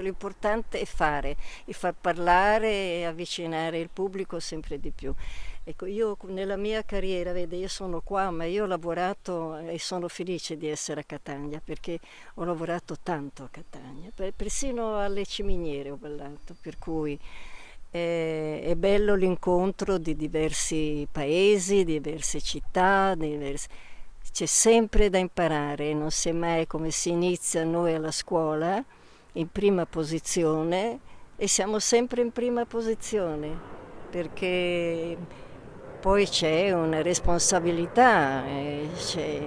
L'importante è fare, è far parlare e avvicinare il pubblico sempre di più. Ecco, io nella mia carriera, vede, io sono qua, ma io ho lavorato e sono felice di essere a Catania perché ho lavorato tanto a Catania, persino alle ciminiere ho ballato, per cui eh, è bello l'incontro di diversi paesi, diverse città, diverse... c'è sempre da imparare, non si è mai come si inizia noi alla scuola in prima posizione e siamo sempre in prima posizione perché poi c'è una responsabilità, eh, c'è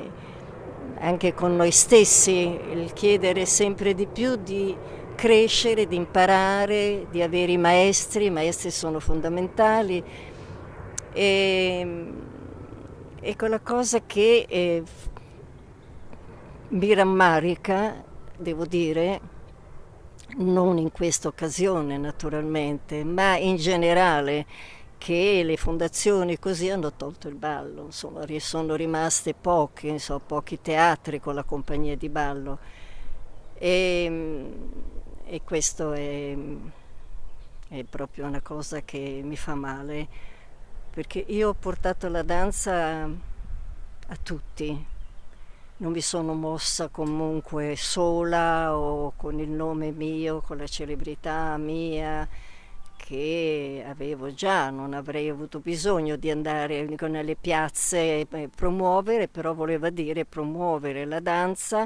anche con noi stessi il chiedere sempre di più di crescere, di imparare, di avere i maestri, i maestri sono fondamentali. E, ehm, ecco la cosa che eh, mi rammarica, devo dire, non in questa occasione naturalmente, ma in generale che le fondazioni così hanno tolto il ballo, insomma, sono rimaste poche, insomma, pochi teatri con la compagnia di ballo e, ehm, e questo è, è proprio una cosa che mi fa male perché io ho portato la danza a tutti, non mi sono mossa comunque sola o con il nome mio, con la celebrità mia che avevo già, non avrei avuto bisogno di andare nelle piazze e promuovere, però voleva dire promuovere la danza.